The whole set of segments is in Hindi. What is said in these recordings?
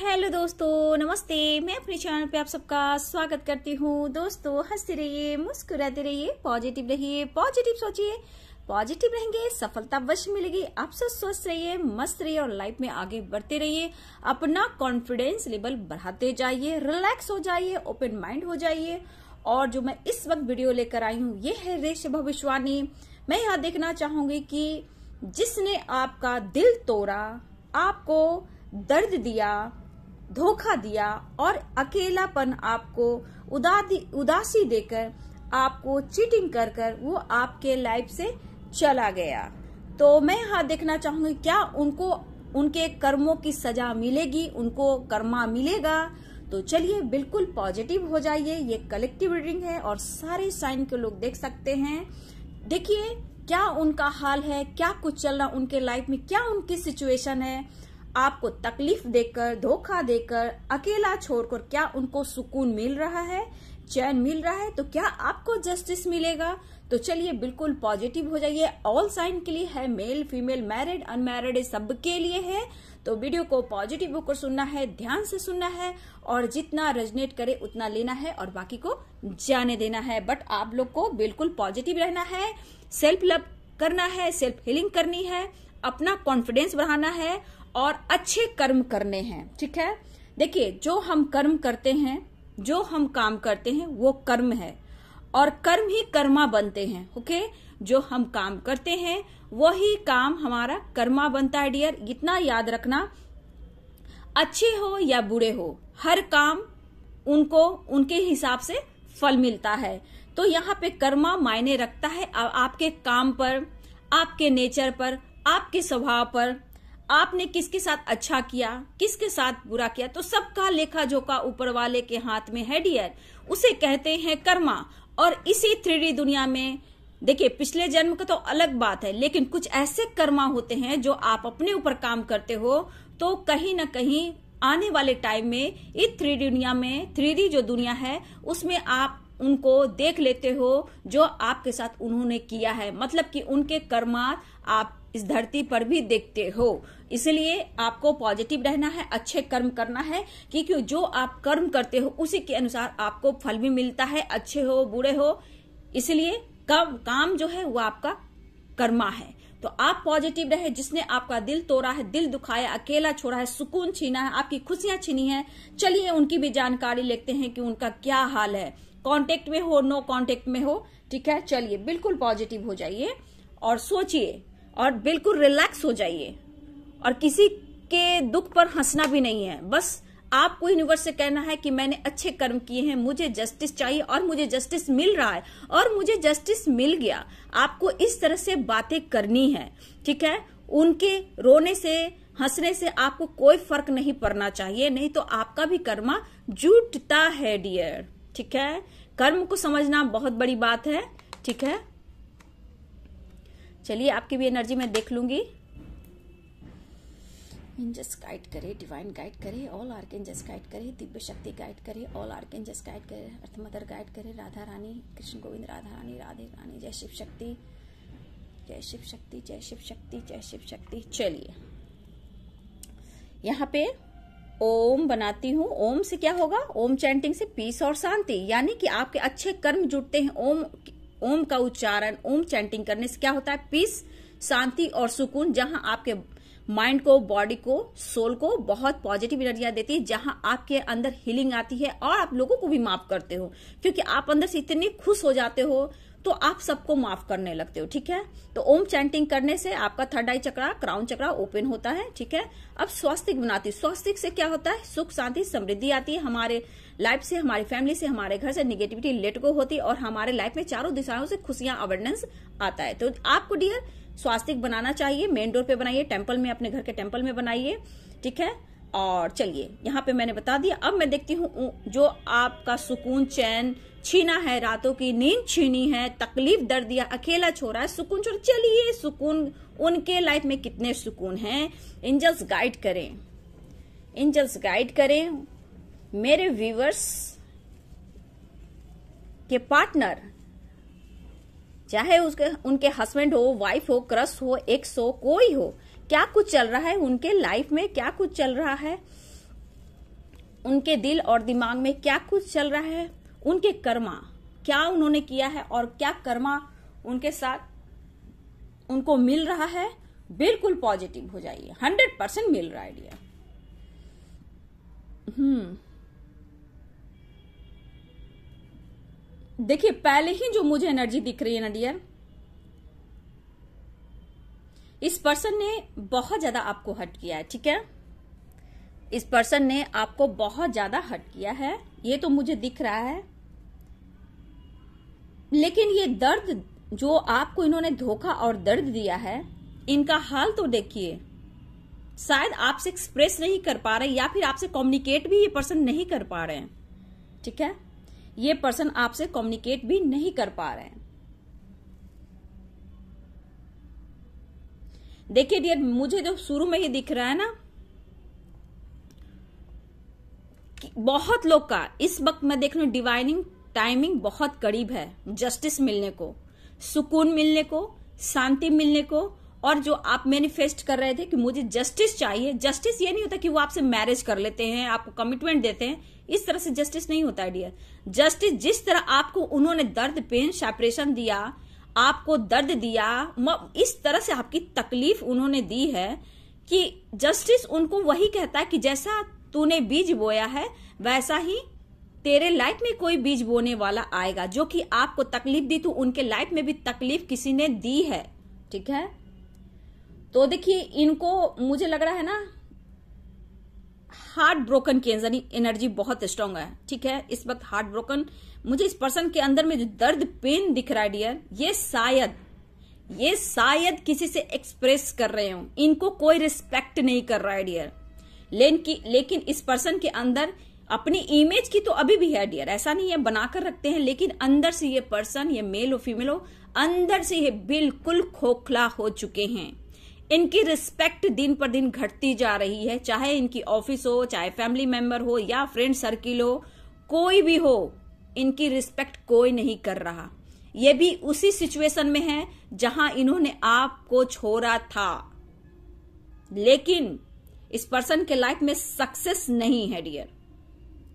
हेलो दोस्तों नमस्ते मैं अपने चैनल पे आप सबका स्वागत करती हूँ दोस्तों हंसते रहिए मुस्कुराते रहिए पॉजिटिव रहिए पॉजिटिव सोचिए पॉजिटिव रहेंगे सफलता अवश्य मिलेगी आप सब स्वस्थ रहिए मस्त रहिए और लाइफ में आगे बढ़ते रहिए अपना कॉन्फिडेंस लेवल बढ़ाते जाइए रिलैक्स हो जाइए ओपन माइंड हो जाइए और जो मैं इस वक्त वीडियो लेकर आई हूँ ये है रेश भविष्यवाणी मैं यहाँ देखना चाहूंगी कि जिसने आपका दिल तोड़ा आपको दर्द दिया धोखा दिया और अकेलापन आपको उदासी देकर आपको चीटिंग कर कर वो आपके लाइफ से चला गया तो मैं यहाँ देखना चाहूंगी क्या उनको उनके कर्मों की सजा मिलेगी उनको कर्मा मिलेगा तो चलिए बिल्कुल पॉजिटिव हो जाइए ये कलेक्टिव रीडिंग है और सारे साइन के लोग देख सकते हैं देखिए क्या उनका हाल है क्या कुछ चल रहा उनके लाइफ में क्या उनकी सिचुएशन है आपको तकलीफ देकर धोखा देकर अकेला छोड़कर क्या उनको सुकून मिल रहा है चैन मिल रहा है तो क्या आपको जस्टिस मिलेगा तो चलिए बिल्कुल पॉजिटिव हो जाइए ऑल साइन के लिए है मेल फीमेल मैरिड अनमैरिड सबके लिए है तो वीडियो को पॉजिटिव होकर सुनना है ध्यान से सुनना है और जितना रेजनेट करे उतना लेना है और बाकी को जाने देना है बट आप लोग को बिल्कुल पॉजिटिव रहना है सेल्फ लव करना है सेल्फ हीलिंग करनी है अपना कॉन्फिडेंस बढ़ाना है और अच्छे कर्म करने हैं ठीक है देखिए जो हम कर्म करते हैं जो हम काम करते हैं वो कर्म है और कर्म ही कर्मा बनते हैं ओके जो हम काम करते हैं वही काम हमारा कर्मा बनता है डियर इतना याद रखना अच्छे हो या बुरे हो हर काम उनको उनके हिसाब से फल मिलता है तो यहाँ पे कर्मा मायने रखता है आपके काम पर आपके नेचर पर आपके स्वभाव पर आपने किसके साथ अच्छा किया किसके साथ बुरा किया तो सबका लेखा जोखा ऊपर वाले के हाथ में है डियर उसे कहते हैं कर्मा और इसी थ्री दुनिया में देखिए पिछले जन्म का तो अलग बात है लेकिन कुछ ऐसे कर्मा होते हैं जो आप अपने ऊपर काम करते हो तो कहीं ना कहीं आने वाले टाइम में इस थ्री दुनिया में थ्री जो दुनिया है उसमें आप उनको देख लेते हो जो आपके साथ उन्होंने किया है मतलब कि उनके कर्मा आप इस धरती पर भी देखते हो इसलिए आपको पॉजिटिव रहना है अच्छे कर्म करना है क्योंकि जो आप कर्म करते हो उसी के अनुसार आपको फल भी मिलता है अच्छे हो बुरे हो इसलिए काम काम जो है वो आपका कर्मा है तो आप पॉजिटिव रहे जिसने आपका दिल तोड़ा है दिल दुखाया अकेला छोड़ा है सुकून छीना है आपकी खुशियां छीनी है चलिए उनकी भी जानकारी लेते हैं कि उनका क्या हाल है कांटेक्ट में हो नो कांटेक्ट में हो ठीक है चलिए बिल्कुल पॉजिटिव हो जाइए और सोचिए और बिल्कुल रिलैक्स हो जाइए और किसी के दुख पर हंसना भी नहीं है बस आपको यूनिवर्स से कहना है कि मैंने अच्छे कर्म किए हैं मुझे जस्टिस चाहिए और मुझे जस्टिस मिल रहा है और मुझे जस्टिस मिल गया आपको इस तरह से बातें करनी है ठीक है उनके रोने से हंसने से आपको कोई फर्क नहीं पड़ना चाहिए नहीं तो आपका भी कर्मा जूटता है डियर ठीक है कर्म को समझना बहुत बड़ी बात है ठीक है चलिए आपकी भी एनर्जी मैं देख लूंगी एंजल्स गाइड करे डिवाइन गाइड करे ऑल आर्क एंजल्स गाइड करे दिव्य शक्ति गाइड करे ऑल आर्क एंजल्स गाइड करे अर्थ मदर गाइड करे राधा रानी कृष्ण गोविंद राधा रानी राधे रानी जय शिव शक्ति जय शिव शक्ति जय शिव शक्ति जय शिव शक्ति चलिए यहाँ पे ओम बनाती हूँ ओम से क्या होगा ओम चैंटिंग से पीस और शांति यानी कि आपके अच्छे कर्म जुटते हैं ओम ओम का उच्चारण ओम चैंटिंग करने से क्या होता है पीस शांति और सुकून जहां आपके माइंड को बॉडी को सोल को बहुत पॉजिटिव एनर्जिया देती है जहां आपके अंदर हीलिंग आती है और आप लोगों को भी माफ करते हो क्योंकि आप अंदर से इतने खुश हो जाते हो तो आप सबको माफ करने लगते हो ठीक है तो ओम चैंटिंग करने से आपका third eye chakra crown chakra open होता है ठीक है अब स्वास्थ्य बनाती स्वास्थ्य से क्या होता है सुख शांति समृद्धि आती है हमारे लाइफ से हमारी फैमिली से हमारे घर से निगेटिविटी लेट गो होती है और हमारे लाइफ में चारों दिशाओं से खुशियां अवेयरनेस आता है तो आपको डियर स्वास्तिक बनाना चाहिए मेन डोर पे बनाइए टेम्पल में अपने घर के टेम्पल में बनाइए ठीक है और चलिए यहाँ पे मैंने बता दिया अब मैं देखती हूँ जो आपका सुकून चैन छीना है रातों की नींद छीनी है तकलीफ दर्द दिया अकेला छोड़ा है सुकून छोड़ चलिए सुकून उनके लाइफ में कितने सुकून हैं एंजल्स गाइड करें एंजल्स गाइड करें मेरे व्यूवर्स के पार्टनर चाहे उसके उनके हस्बैंड हो वाइफ हो क्रस हो एक्स हो कोई हो क्या कुछ चल रहा है उनके लाइफ में क्या कुछ चल रहा है उनके दिल और दिमाग में क्या कुछ चल रहा है उनके कर्मा क्या उन्होंने किया है और क्या कर्मा उनके साथ उनको मिल रहा है बिल्कुल पॉजिटिव हो जाइए हंड्रेड परसेंट मिल रहा है आइडिया हम्म देखिए पहले ही जो मुझे एनर्जी दिख रही है ना डियर इस पर्सन ने बहुत ज्यादा आपको हट किया है ठीक है इस पर्सन ने आपको बहुत ज्यादा हट किया है ये तो मुझे दिख रहा है लेकिन ये दर्द जो आपको इन्होंने धोखा और दर्द दिया है इनका हाल तो देखिए शायद आपसे एक्सप्रेस नहीं कर पा रहे या फिर आपसे कम्युनिकेट भी ये पर्सन नहीं कर पा रहे हैं ठीक है ये पर्सन आपसे कम्युनिकेट भी नहीं कर पा रहे हैं देखिए डियर मुझे जो शुरू में ही दिख रहा है ना बहुत लोग का इस वक्त मैं देख लू डिवाइनिंग टाइमिंग बहुत करीब है जस्टिस मिलने को सुकून मिलने को शांति मिलने को और जो आप मैनिफेस्ट कर रहे थे कि मुझे जस्टिस चाहिए जस्टिस ये नहीं होता कि वो आपसे मैरिज कर लेते हैं आपको कमिटमेंट देते हैं इस तरह से जस्टिस नहीं होता है डियर जस्टिस जिस तरह आपको उन्होंने दर्द पेन सेपरेशन दिया आपको दर्द दिया इस तरह से आपकी तकलीफ उन्होंने दी है कि जस्टिस उनको वही कहता है कि जैसा तूने बीज बोया है वैसा ही तेरे लाइफ में कोई बीज बोने वाला आएगा जो कि आपको तकलीफ दी तो उनके लाइफ में भी तकलीफ किसी ने दी है ठीक है तो देखिए इनको मुझे लग रहा है ना हार्ट ब्रोकन की एनर्जी बहुत स्ट्रांग है ठीक है इस वक्त हार्ट ब्रोकन मुझे इस पर्सन के अंदर में जो दर्द पेन दिख रहा है डियर ये शायद ये शायद किसी से एक्सप्रेस कर रहे हो इनको कोई रिस्पेक्ट नहीं कर रहा है डियर लेकिन लेकिन इस पर्सन के अंदर अपनी इमेज की तो अभी भी है डियर ऐसा नहीं है बनाकर रखते हैं लेकिन अंदर से ये पर्सन ये मेल हो फीमेल हो अंदर से ये बिल्कुल खोखला हो चुके हैं इनकी रिस्पेक्ट दिन पर दिन घटती जा रही है चाहे इनकी ऑफिस हो चाहे फैमिली मेंबर हो या फ्रेंड सर्किल हो कोई भी हो इनकी रिस्पेक्ट कोई नहीं कर रहा ये भी उसी सिचुएशन में है जहां इन्होंने आपको छोड़ा था लेकिन इस पर्सन के लाइफ में सक्सेस नहीं है डियर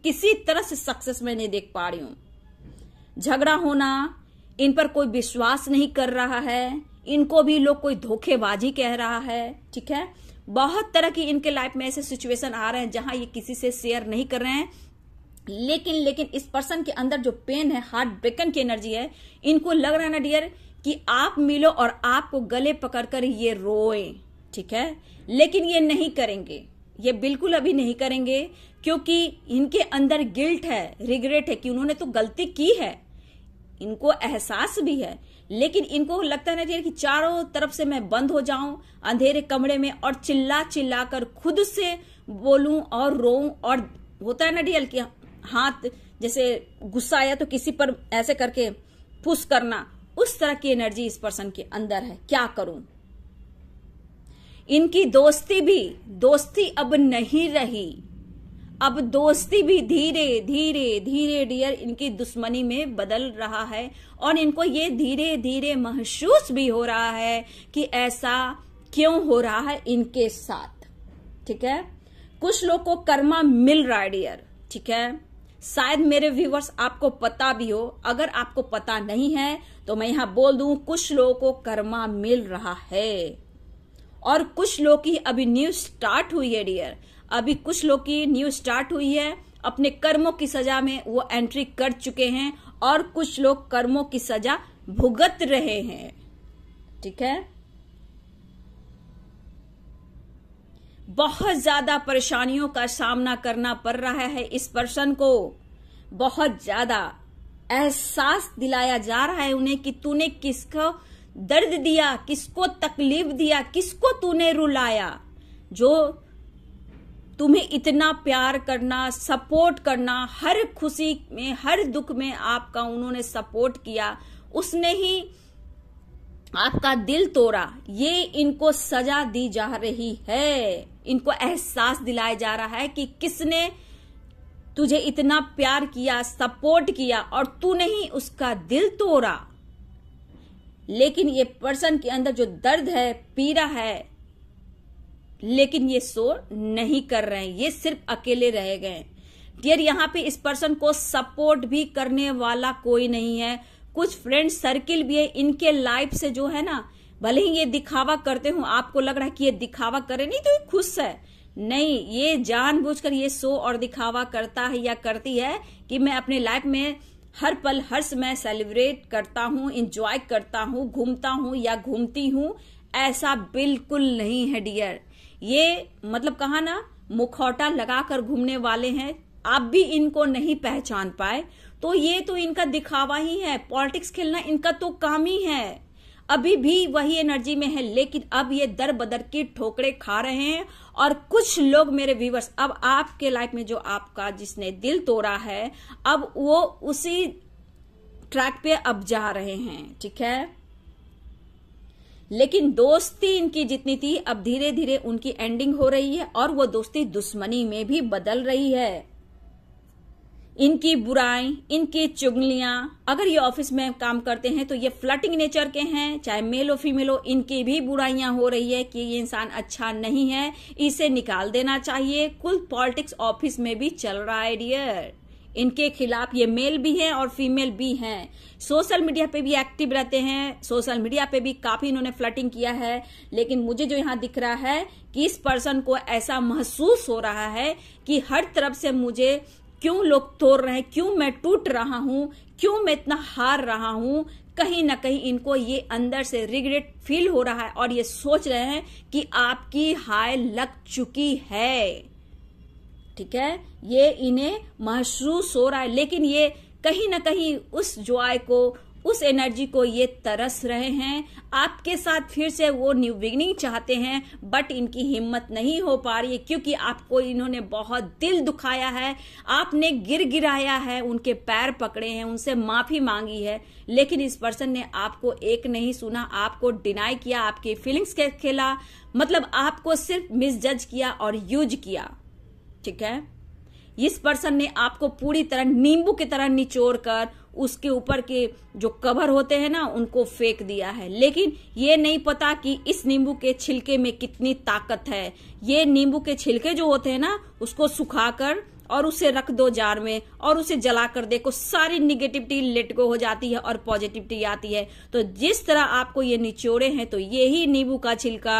किसी तरह से सक्सेस में नहीं देख पा रही हूं झगड़ा होना इन पर कोई विश्वास नहीं कर रहा है इनको भी लोग कोई धोखेबाजी कह रहा है ठीक है बहुत तरह की इनके लाइफ में ऐसे सिचुएशन आ रहे हैं जहां ये किसी से शेयर नहीं कर रहे हैं लेकिन लेकिन इस पर्सन के अंदर जो पेन है हार्ट ब्रेकन की एनर्जी है इनको लग रहा है ना डियर कि आप मिलो और आपको गले पकड़कर ये रोए ठीक है लेकिन ये नहीं करेंगे ये बिल्कुल अभी नहीं करेंगे क्योंकि इनके अंदर गिल्ट है रिग्रेट है कि उन्होंने तो गलती की है इनको एहसास भी है लेकिन इनको लगता नहीं कि चारों तरफ से मैं बंद हो जाऊं अंधेरे कमरे में और चिल्ला चिल्ला कर खुद से बोलूं और रोऊं और होता है ना डियल कि हाथ जैसे गुस्सा आया तो किसी पर ऐसे करके पुश करना उस तरह की एनर्जी इस पर्सन के अंदर है क्या करूं इनकी दोस्ती भी दोस्ती अब नहीं रही अब दोस्ती भी धीरे धीरे धीरे डियर इनकी दुश्मनी में बदल रहा है और इनको ये धीरे धीरे महसूस भी हो रहा है कि ऐसा क्यों हो रहा है इनके साथ ठीक है कुछ लोग को कर्मा मिल रहा है डियर ठीक है शायद मेरे व्यूवर्स आपको पता भी हो अगर आपको पता नहीं है तो मैं यहां बोल दू कुछ लोगों को कर्मा मिल रहा है और कुछ लोग की अभी न्यूज स्टार्ट हुई है डियर अभी कुछ लोग की न्यू स्टार्ट हुई है अपने कर्मों की सजा में वो एंट्री कर चुके हैं और कुछ लोग कर्मों की सजा भुगत रहे हैं ठीक है बहुत ज्यादा परेशानियों का सामना करना पड़ रहा है इस पर्सन को बहुत ज्यादा एहसास दिलाया जा रहा है उन्हें कि तूने किसको दर्द दिया किसको तकलीफ दिया किसको तूने रुलाया जो तुम्हें इतना प्यार करना सपोर्ट करना हर खुशी में हर दुख में आपका उन्होंने सपोर्ट किया उसने ही आपका दिल तोड़ा ये इनको सजा दी जा रही है इनको एहसास दिलाया जा रहा है कि किसने तुझे इतना प्यार किया सपोर्ट किया और तू नहीं उसका दिल तोड़ा लेकिन ये पर्सन के अंदर जो दर्द है पीड़ा है लेकिन ये शोर नहीं कर रहे हैं ये सिर्फ अकेले रह गए डियर यहाँ पे इस पर्सन को सपोर्ट भी करने वाला कोई नहीं है कुछ फ्रेंड सर्किल भी है इनके लाइफ से जो है ना भले ही ये दिखावा करते हूँ आपको लग रहा है कि ये दिखावा करे नहीं तो ये खुश है नहीं ये जानबूझकर ये शो और दिखावा करता है या करती है कि मैं अपने लाइफ में हर पल हर समय सेलिब्रेट करता हूँ इंजॉय करता हूँ घूमता हूँ या घूमती हूँ ऐसा बिल्कुल नहीं है डियर ये मतलब कहा ना मुखौटा लगाकर घूमने वाले हैं आप भी इनको नहीं पहचान पाए तो ये तो इनका दिखावा ही है पॉलिटिक्स खेलना इनका तो काम ही है अभी भी वही एनर्जी में है लेकिन अब ये दर बदर की ठोकरे खा रहे हैं और कुछ लोग मेरे व्यूवर्स अब आपके लाइफ में जो आपका जिसने दिल तोड़ा है अब वो उसी ट्रैक पे अब जा रहे हैं ठीक है लेकिन दोस्ती इनकी जितनी थी अब धीरे धीरे उनकी एंडिंग हो रही है और वो दोस्ती दुश्मनी में भी बदल रही है इनकी बुराई इनकी चुगलियां अगर ये ऑफिस में काम करते हैं तो ये फ्लटिंग नेचर के हैं चाहे मेल हो फीमेल हो इनकी भी बुराइयां हो रही है कि ये इंसान अच्छा नहीं है इसे निकाल देना चाहिए कुल पॉलिटिक्स ऑफिस में भी चल रहा है डियर इनके खिलाफ ये मेल भी हैं और फीमेल भी हैं सोशल मीडिया पे भी एक्टिव रहते हैं सोशल मीडिया पे भी काफी इन्होंने फ्लटिंग किया है लेकिन मुझे जो यहाँ दिख रहा है कि इस पर्सन को ऐसा महसूस हो रहा है कि हर तरफ से मुझे क्यों लोग तोड़ रहे हैं क्यों मैं टूट रहा हूं क्यों मैं इतना हार रहा हूं कहीं ना कहीं इनको ये अंदर से रिग्रेट फील हो रहा है और ये सोच रहे हैं कि आपकी हाय लग चुकी है ठीक है ये इन्हें महसूस हो रहा है लेकिन ये कहीं ना कहीं उस जॉय को उस एनर्जी को ये तरस रहे हैं आपके साथ फिर से वो न्यू बिगनिंग चाहते हैं बट इनकी हिम्मत नहीं हो पा रही है क्योंकि आपको इन्होंने बहुत दिल दुखाया है आपने गिर गिराया है उनके पैर पकड़े हैं उनसे माफी मांगी है लेकिन इस पर्सन ने आपको एक नहीं सुना आपको डिनाई किया आपकी फीलिंग्स के खेला मतलब आपको सिर्फ मिसजज किया और यूज किया ठीक है इस पर्सन ने आपको पूरी तरह नींबू की तरह निचोड़ कर उसके ऊपर के जो कवर होते हैं ना उनको फेंक दिया है लेकिन ये नहीं पता कि इस नींबू के छिलके में कितनी ताकत है ये नींबू के छिलके जो होते हैं ना उसको सुखाकर और उसे रख दो जार में और उसे जला कर देखो सारी निगेटिविटी लेटगो हो जाती है और पॉजिटिविटी आती है तो जिस तरह आपको ये निचोड़े हैं तो यही नींबू का छिलका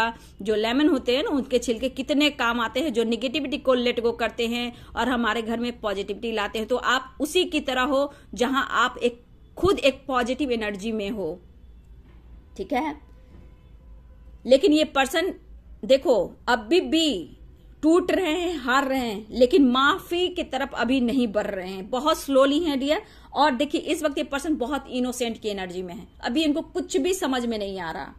जो लेमन होते हैं ना उनके छिलके कितने काम आते हैं जो निगेटिविटी को लेटगो करते हैं और हमारे घर में पॉजिटिविटी लाते हैं तो आप उसी की तरह हो जहां आप एक खुद एक पॉजिटिव एनर्जी में हो ठीक है लेकिन ये पर्सन देखो अभी भी टूट रहे हैं हार रहे हैं लेकिन माफी की तरफ अभी नहीं बढ़ रहे हैं बहुत स्लोली हैं डियर और देखिए इस वक्त ये पर्सन बहुत इनोसेंट की एनर्जी में है अभी इनको कुछ भी समझ में नहीं आ रहा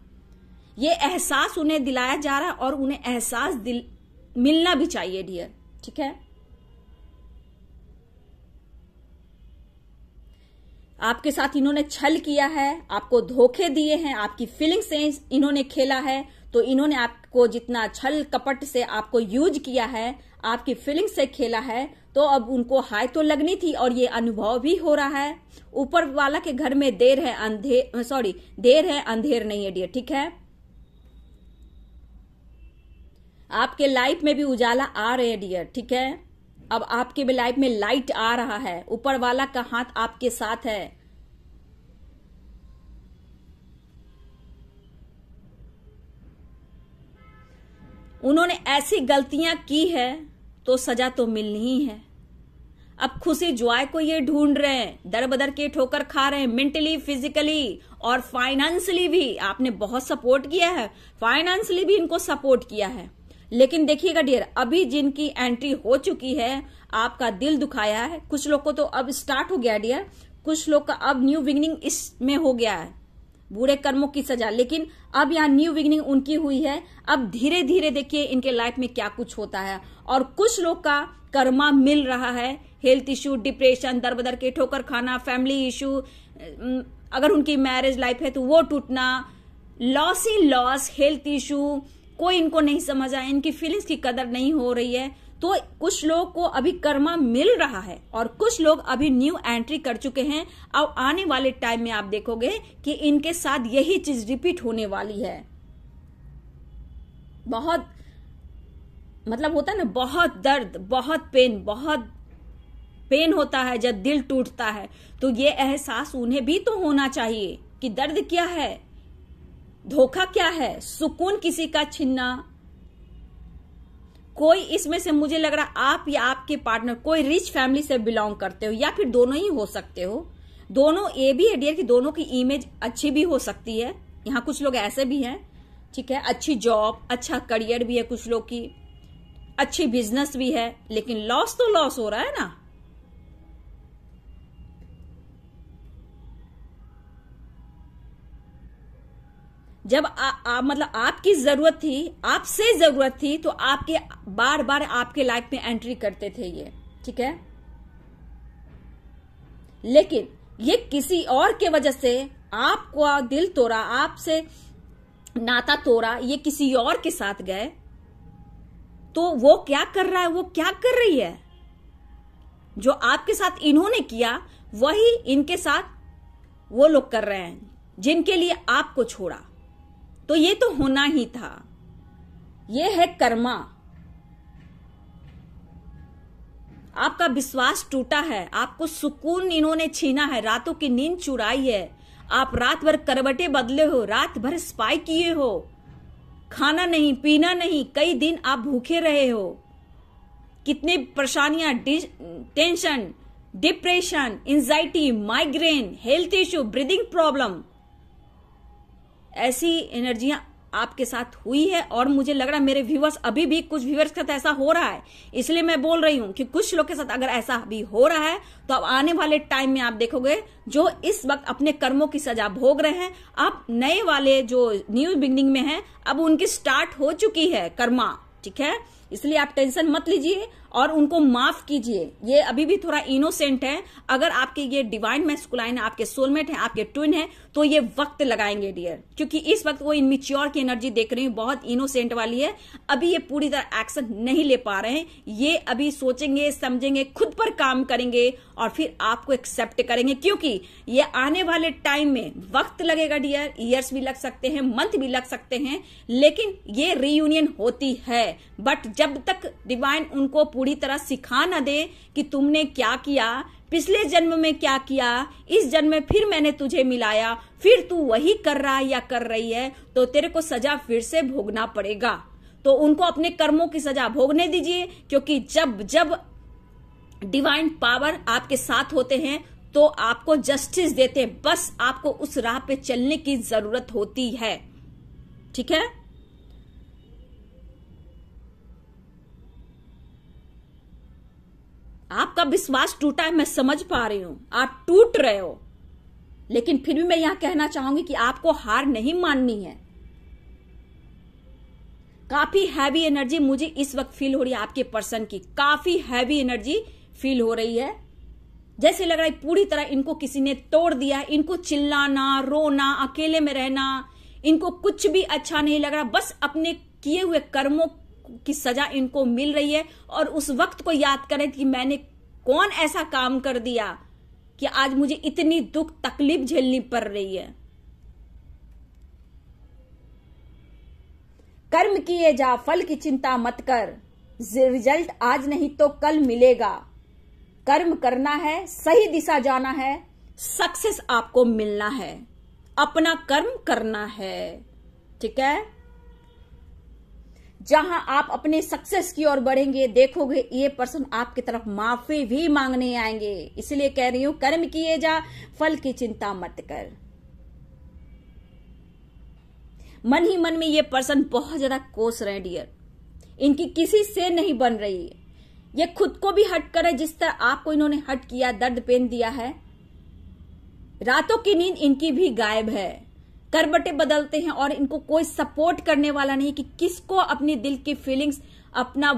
ये एहसास उन्हें दिलाया जा रहा है और उन्हें एहसास दिल मिलना भी चाहिए डियर ठीक है आपके साथ इन्होंने छल किया है आपको धोखे दिए हैं आपकी फीलिंग्स से इन्होंने खेला है तो इन्होंने आपको जितना छल कपट से आपको यूज किया है आपकी फीलिंग से खेला है तो अब उनको हाय तो लगनी थी और ये अनुभव भी हो रहा है ऊपर वाला के घर में देर है अंधेर सॉरी देर है अंधेर नहीं है डियर ठीक है आपके लाइफ में भी उजाला आ रहे हैं डियर ठीक है अब आपके भी लाइफ में लाइट आ रहा है ऊपर वाला का हाथ आपके साथ है उन्होंने ऐसी गलतियां की है तो सजा तो मिलनी ही है अब खुशी जुआ को ये ढूंढ रहे हैं दर बदर के ठोकर खा रहे हैं मेंटली फिजिकली और फाइनेंशली भी आपने बहुत सपोर्ट किया है फाइनेंशली भी इनको सपोर्ट किया है लेकिन देखिएगा डियर अभी जिनकी एंट्री हो चुकी है आपका दिल दुखाया है कुछ लोग को तो अब स्टार्ट हो गया डियर कुछ लोग का अब न्यू बिगनिंग इसमें हो गया है बुरे कर्मों की सजा लेकिन अब यहाँ न्यू बिगनिंग उनकी हुई है अब धीरे धीरे देखिए इनके लाइफ में क्या कुछ होता है और कुछ लोग का कर्मा मिल रहा है हेल्थ इश्यू डिप्रेशन दर बदर के ठोकर खाना फैमिली इश्यू अगर उनकी मैरिज लाइफ है तो वो टूटना लॉस ही लॉस हेल्थ इश्यू कोई इनको नहीं समझ आया इनकी फीलिंग्स की कदर नहीं हो रही है तो कुछ लोग को अभी कर्मा मिल रहा है और कुछ लोग अभी न्यू एंट्री कर चुके हैं अब आने वाले टाइम में आप देखोगे कि इनके साथ यही चीज रिपीट होने वाली है बहुत मतलब होता है ना बहुत दर्द बहुत पेन बहुत पेन होता है जब दिल टूटता है तो ये एहसास उन्हें भी तो होना चाहिए कि दर्द क्या है धोखा क्या है सुकून किसी का छिन्ना कोई इसमें से मुझे लग रहा आप या आपके पार्टनर कोई रिच फैमिली से बिलोंग करते हो या फिर दोनों ही हो सकते हो दोनों ये भी है डियर कि दोनों की इमेज अच्छी भी हो सकती है यहाँ कुछ लोग ऐसे भी हैं ठीक है अच्छी जॉब अच्छा करियर भी है कुछ लोग की अच्छी बिजनेस भी है लेकिन लॉस तो लॉस हो रहा है ना जब आ, आ, मतलब आपकी जरूरत थी आपसे जरूरत थी तो आपके बार बार आपके लाइफ में एंट्री करते थे ये ठीक है लेकिन ये किसी और के वजह से आपको दिल तोड़ा आपसे नाता तोड़ा ये किसी और के साथ गए तो वो क्या कर रहा है वो क्या कर रही है जो आपके साथ इन्होंने किया वही इनके साथ वो लोग कर रहे हैं जिनके लिए आपको छोड़ा तो ये तो होना ही था ये है कर्मा आपका विश्वास टूटा है आपको सुकून इन्होंने छीना है रातों की नींद चुराई है आप रात भर करवटे बदले हो रात भर स्पाई किए हो खाना नहीं पीना नहीं कई दिन आप भूखे रहे हो कितने परेशानियां tension depression anxiety migraine health issue breathing problem ऐसी एनर्जियां आपके साथ हुई है और मुझे लग रहा है मेरे व्यूवर्स अभी भी कुछ व्यूवर्स के साथ ऐसा हो रहा है इसलिए मैं बोल रही हूं कि कुछ लोग के साथ अगर ऐसा भी हो रहा है तो अब आने वाले टाइम में आप देखोगे जो इस वक्त अपने कर्मों की सजा भोग रहे हैं आप नए वाले जो न्यू बिगनिंग में हैं अब उनकी स्टार्ट हो चुकी है कर्मा ठीक है इसलिए आप टेंशन मत लीजिए और उनको माफ कीजिए ये अभी भी थोड़ा इनोसेंट है अगर आपके ये डिवाइन मेस्कुलाइन आपके सोलमेट है आपके ट्विन है तो ये वक्त लगाएंगे डियर क्योंकि इस वक्त वो इनमिच्योर की एनर्जी देख रही हूँ बहुत इनोसेंट वाली है अभी ये पूरी तरह एक्शन नहीं ले पा रहे हैं ये अभी सोचेंगे समझेंगे खुद पर काम करेंगे और फिर आपको एक्सेप्ट करेंगे क्योंकि ये आने वाले टाइम में वक्त लगेगा डियर ईयर्स भी लग सकते हैं मंथ भी लग सकते हैं लेकिन ये रीयूनियन होती है बट जब तक डिवाइन उनको पूरी पूरी तरह सिखा न दे कि तुमने क्या किया पिछले जन्म में क्या किया इस जन्म में फिर मैंने तुझे मिलाया फिर तू वही कर रहा है या कर रही है तो तेरे को सजा फिर से भोगना पड़ेगा तो उनको अपने कर्मों की सजा भोगने दीजिए क्योंकि जब जब डिवाइन पावर आपके साथ होते हैं तो आपको जस्टिस देते हैं बस आपको उस राह पे चलने की जरूरत होती है ठीक है आपका विश्वास टूटा है मैं समझ पा रही हूं आप टूट रहे हो लेकिन फिर भी मैं यहां कहना चाहूंगी कि आपको हार नहीं माननी है काफी हैवी एनर्जी मुझे इस वक्त फील हो रही है आपके पर्सन की काफी हैवी एनर्जी फील हो रही है जैसे लग रहा है पूरी तरह इनको किसी ने तोड़ दिया इनको चिल्लाना रोना अकेले में रहना इनको कुछ भी अच्छा नहीं लग रहा बस अपने किए हुए कर्मों की सजा इनको मिल रही है और उस वक्त को याद करें कि मैंने कौन ऐसा काम कर दिया कि आज मुझे इतनी दुख तकलीफ झेलनी पड़ रही है कर्म किए जा फल की चिंता मत कर रिजल्ट आज नहीं तो कल मिलेगा कर्म करना है सही दिशा जाना है सक्सेस आपको मिलना है अपना कर्म करना है ठीक है जहां आप अपने सक्सेस की ओर बढ़ेंगे देखोगे ये पर्सन आपकी तरफ माफी भी मांगने आएंगे इसलिए कह रही हूं कर्म किए जा फल की चिंता मत कर मन ही मन में ये पर्सन बहुत ज्यादा कोस रहे डियर इनकी किसी से नहीं बन रही है ये खुद को भी हट करे जिस तरह आपको इन्होंने हट किया दर्द पेन दिया है रातों की नींद इनकी भी गायब है करबटे बदलते हैं और इनको कोई सपोर्ट करने वाला नहीं कि किसको अपने दिल की फीलिंग्स अपना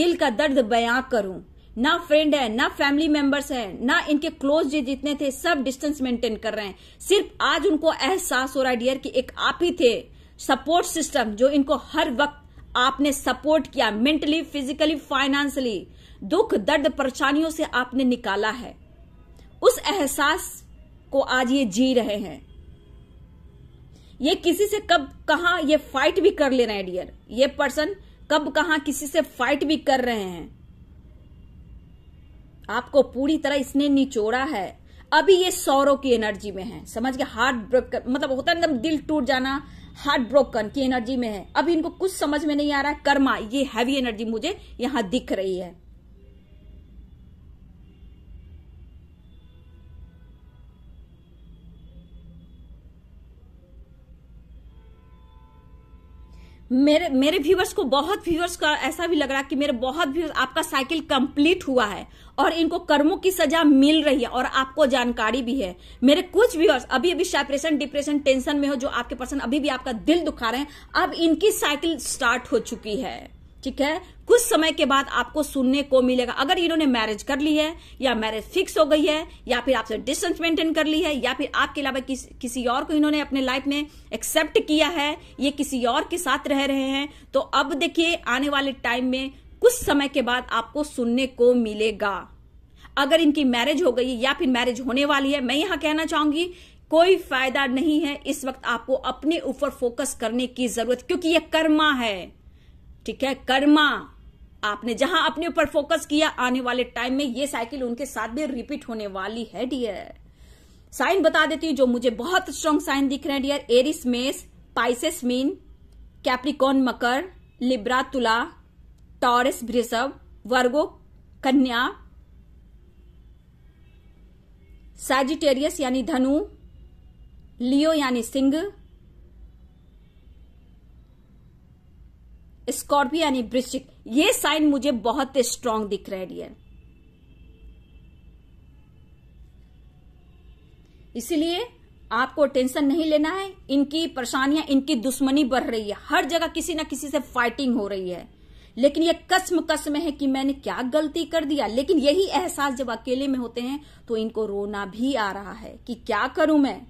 दिल का दर्द बयां करूं ना फ्रेंड है ना फैमिली मेंबर्स है ना इनके क्लोज जो जितने थे सब डिस्टेंस मेंटेन कर रहे हैं सिर्फ आज उनको एहसास हो रहा है डियर कि एक आप ही थे सपोर्ट सिस्टम जो इनको हर वक्त आपने सपोर्ट किया मेंटली फिजिकली फाइनेंशली दुख दर्द परेशानियों से आपने निकाला है उस एहसास को आज ये जी रहे हैं ये किसी से कब कहा ये फाइट भी कर ले रहे हैं डियर ये पर्सन कब कहा किसी से फाइट भी कर रहे हैं आपको पूरी तरह इसने निचोड़ा है अभी ये सौरों की एनर्जी में है समझ गया हार्ट ब्रोकन कर, मतलब होता है एकदम दिल टूट जाना हार्ट ब्रोकन की एनर्जी में है अभी इनको कुछ समझ में नहीं आ रहा है कर्मा ये हैवी एनर्जी मुझे यहां दिख रही है मेरे मेरे व्यूवर्स को बहुत व्यूवर्स का ऐसा भी लग रहा कि मेरे बहुत व्यूवर्स आपका साइकिल कंप्लीट हुआ है और इनको कर्मों की सजा मिल रही है और आपको जानकारी भी है मेरे कुछ व्यूअर्स अभी अभी सेपरेशन डिप्रेशन टेंशन में हो जो आपके पर्सन अभी भी आपका दिल दुखा रहे हैं अब इनकी साइकिल स्टार्ट हो चुकी है ठीक है कुछ समय के बाद आपको सुनने को मिलेगा अगर इन्होंने मैरिज कर ली है या मैरिज फिक्स हो गई है या फिर आपसे डिस्टेंस मेंटेन कर ली है या फिर आपके अलावा किस, किसी और को इन्होंने अपने लाइफ में एक्सेप्ट किया है ये किसी और के साथ रह रहे हैं तो अब देखिए आने वाले टाइम में कुछ समय के बाद आपको सुनने को मिलेगा अगर इनकी मैरिज हो गई या फिर मैरिज होने वाली है मैं यहां कहना चाहूंगी कोई फायदा नहीं है इस वक्त आपको अपने ऊपर फोकस करने की जरूरत क्योंकि यह कर्मा है ठीक है कर्मा आपने जहां अपने ऊपर फोकस किया आने वाले टाइम में ये साइकिल उनके साथ भी रिपीट होने वाली है डियर साइन बता देती हूँ जो मुझे बहुत स्ट्रॉन्ग साइन दिख रहे हैं डियर एरिस मेस पाइसेस मीन कैप्रिकॉन मकर लिब्रा तुला टॉरस ब्रिसव वर्गो कन्या सैजिटेरियस यानी धनु लियो यानी सिंह स्कॉर्पियो यानी वृश्चिक ये साइन मुझे बहुत स्ट्रांग दिख रहे है डियर इसीलिए आपको टेंशन नहीं लेना है इनकी परेशानियां इनकी दुश्मनी बढ़ रही है हर जगह किसी ना किसी से फाइटिंग हो रही है लेकिन ये कसम कसम है कि मैंने क्या गलती कर दिया लेकिन यही एहसास जब अकेले में होते हैं तो इनको रोना भी आ रहा है कि क्या करूं मैं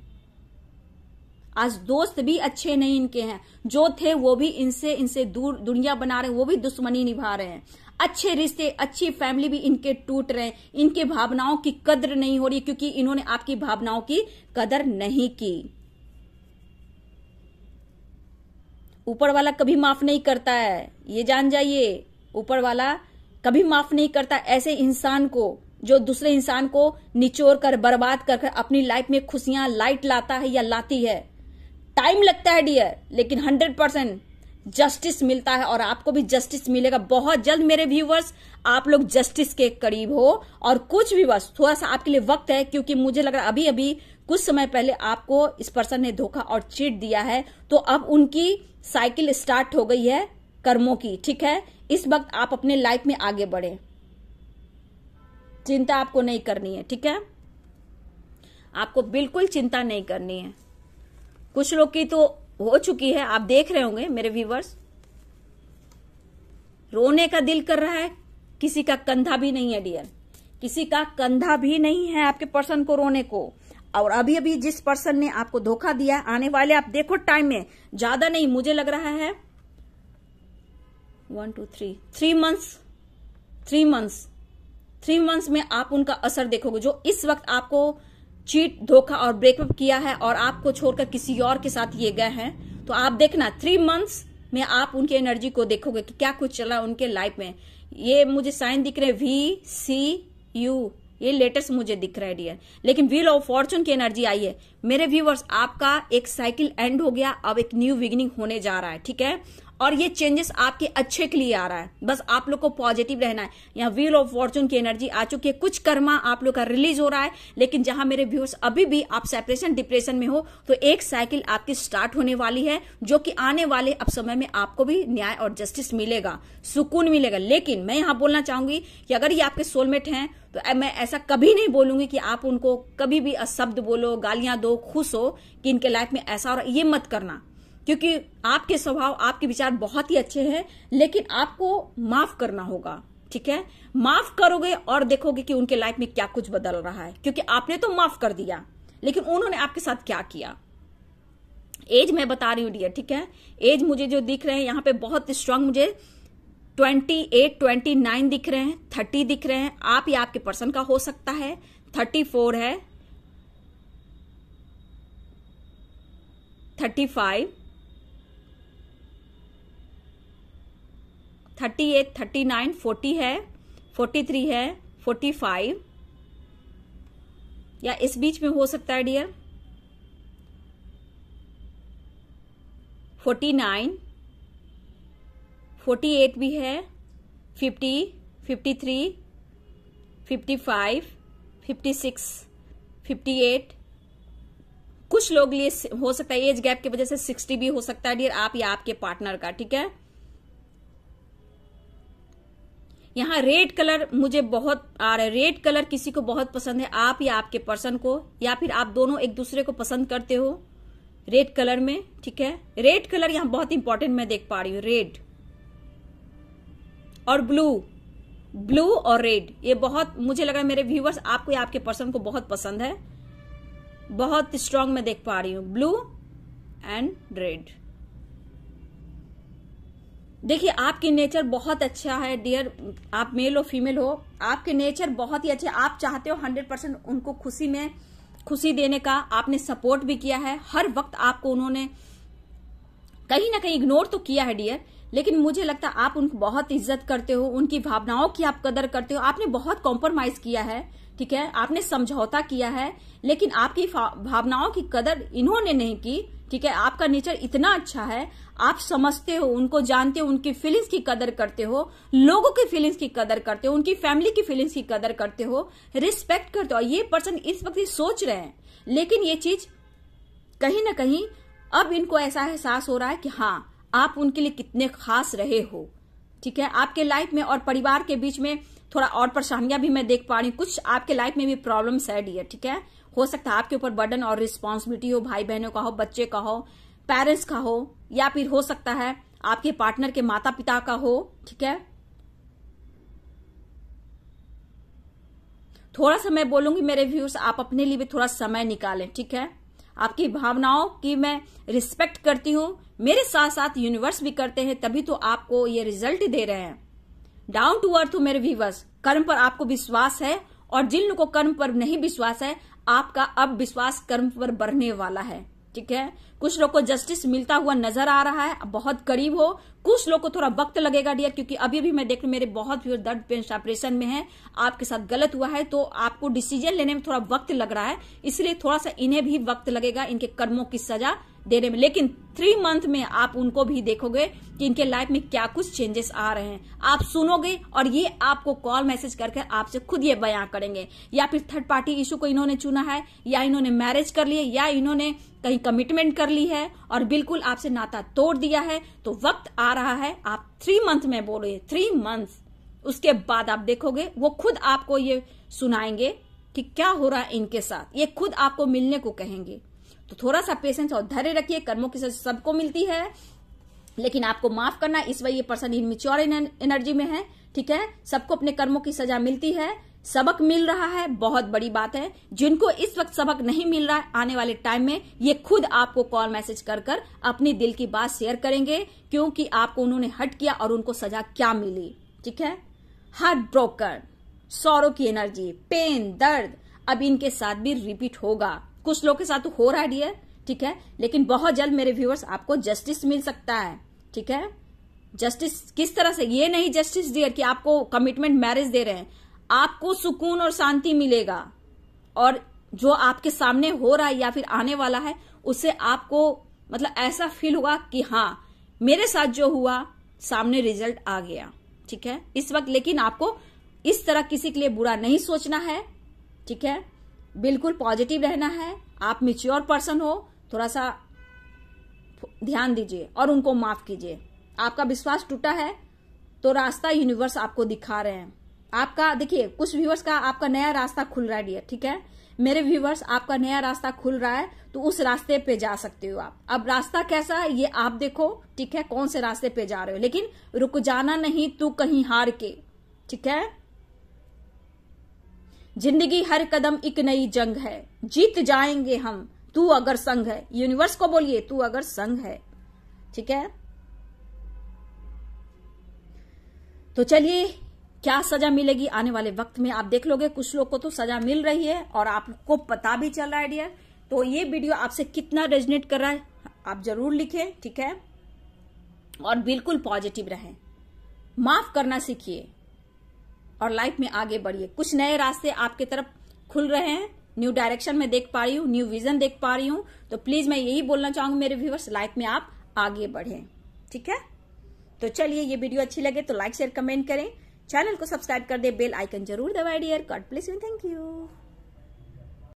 आज दोस्त भी अच्छे नहीं इनके हैं जो थे वो भी इनसे इनसे दूर दुनिया बना रहे वो भी दुश्मनी निभा रहे हैं अच्छे रिश्ते अच्छी फैमिली भी इनके टूट रहे हैं इनके भावनाओं की कदर नहीं हो रही क्योंकि इन्होंने आपकी भावनाओं की कदर नहीं की ऊपर वाला कभी माफ नहीं करता है ये जान जाइए ऊपर वाला कभी माफ नहीं करता ऐसे इंसान को जो दूसरे इंसान को निचोड़ कर बर्बाद कर, कर अपनी लाइफ में खुशियां लाइट लाता है या लाती है टाइम लगता है डियर लेकिन हंड्रेड परसेंट जस्टिस मिलता है और आपको भी जस्टिस मिलेगा बहुत जल्द मेरे व्यूवर्स आप लोग जस्टिस के करीब हो और कुछ भी बस थोड़ा सा आपके लिए वक्त है क्योंकि मुझे लग रहा है अभी अभी कुछ समय पहले आपको इस पर्सन ने धोखा और चीट दिया है तो अब उनकी साइकिल स्टार्ट हो गई है कर्मों की ठीक है इस वक्त आप अपने लाइफ में आगे बढ़े चिंता आपको नहीं करनी है ठीक है आपको बिल्कुल चिंता नहीं करनी है कुछ लोग की तो हो चुकी है आप देख रहे होंगे मेरे व्यूवर्स रोने का दिल कर रहा है किसी का कंधा भी नहीं है डियर किसी का कंधा भी नहीं है आपके पर्सन को रोने को और अभी अभी जिस पर्सन ने आपको धोखा दिया आने वाले आप देखो टाइम में ज्यादा नहीं मुझे लग रहा है one two three three months three months three months में आप उनका असर देखोगे जो इस वक्त आपको चीट धोखा और ब्रेकअप किया है और आपको छोड़कर किसी और के साथ ये गए हैं तो आप देखना थ्री मंथ्स में आप उनकी एनर्जी को देखोगे कि क्या कुछ चला उनके लाइफ में ये मुझे साइन दिख रहे वी सी यू ये लेटेस्ट मुझे दिख रहा है डियर लेकिन व्हील ऑफ फॉर्चून की एनर्जी आई है मेरे व्यूवर्स आपका एक साइकिल एंड हो गया अब एक न्यू बिगिनिंग होने जा रहा है ठीक है और ये चेंजेस आपके अच्छे के लिए आ रहा है बस आप लोग को पॉजिटिव रहना है यहाँ व्हील ऑफ फॉर्चून की एनर्जी आ चुकी है कुछ कर्मा आप लोग का रिलीज हो रहा है लेकिन जहां मेरे व्यूअर्स अभी भी आप सेपरेशन डिप्रेशन में हो तो एक साइकिल आपकी स्टार्ट होने वाली है जो कि आने वाले अब समय में आपको भी न्याय और जस्टिस मिलेगा सुकून मिलेगा लेकिन मैं यहां बोलना चाहूंगी कि अगर ये आपके सोलमेट हैं तो मैं ऐसा कभी नहीं बोलूंगी कि आप उनको कभी भी अशब्द बोलो गालियां दो खुश हो कि इनके लाइफ में ऐसा और ये मत करना क्योंकि आपके स्वभाव आपके विचार बहुत ही अच्छे हैं लेकिन आपको माफ करना होगा ठीक है माफ करोगे और देखोगे कि उनके लाइफ में क्या कुछ बदल रहा है क्योंकि आपने तो माफ कर दिया लेकिन उन्होंने आपके साथ क्या किया एज मैं बता रही हूं डियर ठीक है एज मुझे जो दिख रहे हैं यहां पे बहुत स्ट्रांग मुझे ट्वेंटी एट ट्वेंटी नाइन दिख रहे हैं थर्टी दिख रहे हैं आप या आपके पर्सन का हो सकता है थर्टी फोर है thirty five thirty eight thirty nine forty है फोर्टी थ्री है फोर्टी फाइव या इस बीच में हो सकता है dear forty nine forty eight भी है fifty fifty three fifty five fifty six fifty eight कुछ लोग लिए हो सकता है एज गैप की वजह से सिक्सटी भी हो सकता है डियर आप या आपके पार्टनर का ठीक है यहाँ रेड कलर मुझे बहुत आ रहा है रेड कलर किसी को बहुत पसंद है आप या आपके पर्सन को या फिर आप दोनों एक दूसरे को पसंद करते हो रेड कलर में ठीक है रेड कलर यहाँ बहुत इंपॉर्टेंट मैं देख पा रही हूँ रेड और ब्लू ब्लू और रेड ये बहुत मुझे लगा मेरे व्यूवर्स आपको या आपके पर्सन को बहुत पसंद है बहुत स्ट्रांग मैं देख पा रही हूँ ब्लू एंड रेड देखिए आपकी नेचर बहुत अच्छा है डियर आप मेल हो फीमेल हो आपके नेचर बहुत ही अच्छे आप चाहते हो हंड्रेड परसेंट उनको खुशी में खुशी देने का आपने सपोर्ट भी किया है हर वक्त आपको उन्होंने कहीं ना कहीं इग्नोर तो किया है डियर लेकिन मुझे लगता है आप उनको बहुत इज्जत करते हो उनकी भावनाओं की आप कदर करते हो आपने बहुत कॉम्प्रोमाइज किया है ठीक है आपने समझौता किया है लेकिन आपकी भावनाओं की कदर इन्होंने नहीं की ठीक है आपका नेचर इतना अच्छा है आप समझते हो उनको जानते हो उनकी फीलिंग्स की कदर करते हो लोगों की फीलिंग्स की कदर करते हो उनकी फैमिली की फीलिंग्स की कदर करते हो रिस्पेक्ट करते हो ये पर्सन इस वक्त सोच रहे हैं लेकिन ये चीज कहीं ना कहीं अब इनको ऐसा एहसास हो रहा है कि हाँ आप उनके लिए कितने खास रहे हो ठीक है आपके लाइफ में और परिवार के बीच में थोड़ा और परेशानियां भी मैं देख पा रही हूँ कुछ आपके लाइफ में भी प्रॉब्लम्स है डियर ठीक है हो सकता है आपके ऊपर बर्डन और रिस्पॉन्सिबिलिटी हो भाई बहनों का हो बच्चे का हो पेरेंट्स का हो या फिर हो सकता है आपके पार्टनर के माता पिता का हो ठीक है थोड़ा सा मैं बोलूंगी मेरे व्यूर्स आप अपने लिए भी थोड़ा समय निकालें ठीक है आपकी भावनाओं की मैं रिस्पेक्ट करती हूँ मेरे साथ साथ यूनिवर्स भी करते हैं तभी तो आपको ये रिजल्ट दे रहे हैं डाउन टू अर्थ हो मेरे व्यूवर्स कर्म पर आपको विश्वास है और जिन लोगों को कर्म पर नहीं विश्वास है आपका अब विश्वास कर्म पर बढ़ने वाला है ठीक है कुछ लोग को जस्टिस मिलता हुआ नजर आ रहा है बहुत करीब हो कुछ लोग को थोड़ा वक्त लगेगा डियर क्योंकि अभी भी मैं देख रही मेरे बहुत व्यूअर दर्द ऑपरेशन में है आपके साथ गलत हुआ है तो आपको डिसीजन लेने में थोड़ा वक्त लग रहा है इसलिए थोड़ा सा इन्हें भी वक्त लगेगा इनके कर्मों की सजा देने में लेकिन थ्री मंथ में आप उनको भी देखोगे कि इनके लाइफ में क्या कुछ चेंजेस आ रहे हैं आप सुनोगे और ये आपको कॉल मैसेज करके आपसे खुद ये बयां करेंगे या फिर थर्ड पार्टी इशू को इन्होंने चुना है या इन्होंने मैरिज कर लिए या इन्होंने कहीं कमिटमेंट कर ली है और बिल्कुल आपसे नाता तोड़ दिया है तो वक्त आ रहा है आप थ्री मंथ में बोलोगे थ्री मंथ उसके बाद आप देखोगे वो खुद आपको ये सुनाएंगे कि क्या हो रहा है इनके साथ ये खुद आपको मिलने को कहेंगे तो थोड़ा सा पेशेंस और धैर्य रखिए कर्मों की सजा सबको मिलती है लेकिन आपको माफ करना इस वजह ये पर्सन इमेच्योर एनर्जी में है ठीक है सबको अपने कर्मों की सजा मिलती है सबक मिल रहा है बहुत बड़ी बात है जिनको इस वक्त सबक नहीं मिल रहा है आने वाले टाइम में ये खुद आपको कॉल मैसेज कर कर अपने दिल की बात शेयर करेंगे क्योंकि आपको उन्होंने हट किया और उनको सजा क्या मिली ठीक है हार्ट ब्रोकर सौरों की एनर्जी पेन दर्द अब इनके साथ भी रिपीट होगा कुछ लोग के साथ तो हो रहा है ठीक है लेकिन बहुत जल्द मेरे व्यूअर्स आपको जस्टिस मिल सकता है ठीक है जस्टिस किस तरह से ये नहीं जस्टिस डियर कि आपको कमिटमेंट मैरिज दे रहे हैं आपको सुकून और शांति मिलेगा और जो आपके सामने हो रहा है या फिर आने वाला है उससे आपको मतलब ऐसा फील हुआ कि हाँ मेरे साथ जो हुआ सामने रिजल्ट आ गया ठीक है इस वक्त लेकिन आपको इस तरह किसी के लिए बुरा नहीं सोचना है ठीक है बिल्कुल पॉजिटिव रहना है आप मिच्योर पर्सन हो थोड़ा सा ध्यान दीजिए और उनको माफ कीजिए आपका विश्वास टूटा है तो रास्ता यूनिवर्स आपको दिखा रहे हैं आपका देखिए कुछ व्यूवर्स का आपका नया रास्ता खुल रहा है डियर ठीक है मेरे व्यूवर्स आपका नया रास्ता खुल रहा है तो उस रास्ते पे जा सकते हो आप अब रास्ता कैसा है ये आप देखो ठीक है कौन से रास्ते पे जा रहे हो लेकिन रुक जाना नहीं तू कहीं हार के ठीक है जिंदगी हर कदम एक नई जंग है जीत जाएंगे हम तू अगर संग है यूनिवर्स को बोलिए तू अगर संग है ठीक है तो चलिए क्या सजा मिलेगी आने वाले वक्त में आप देख लोगे कुछ लोग को तो सजा मिल रही है और आपको पता भी चल रहा है डियर तो ये वीडियो आपसे कितना रेजनेट कर रहा है आप जरूर लिखें ठीक है और बिल्कुल पॉजिटिव रहें माफ करना सीखिए और लाइफ में आगे बढ़िए कुछ नए रास्ते आपके तरफ खुल रहे हैं न्यू डायरेक्शन में देख पा रही हूँ न्यू विजन देख पा रही हूँ तो प्लीज मैं यही बोलना चाहूंगी मेरे व्यूवर्स लाइफ में आप आगे बढ़े ठीक है तो चलिए ये वीडियो अच्छी लगे तो लाइक शेयर कमेंट करें चैनल को सब्सक्राइब कर दे बेल आइकन जरूर दबाए dear god bless you thank you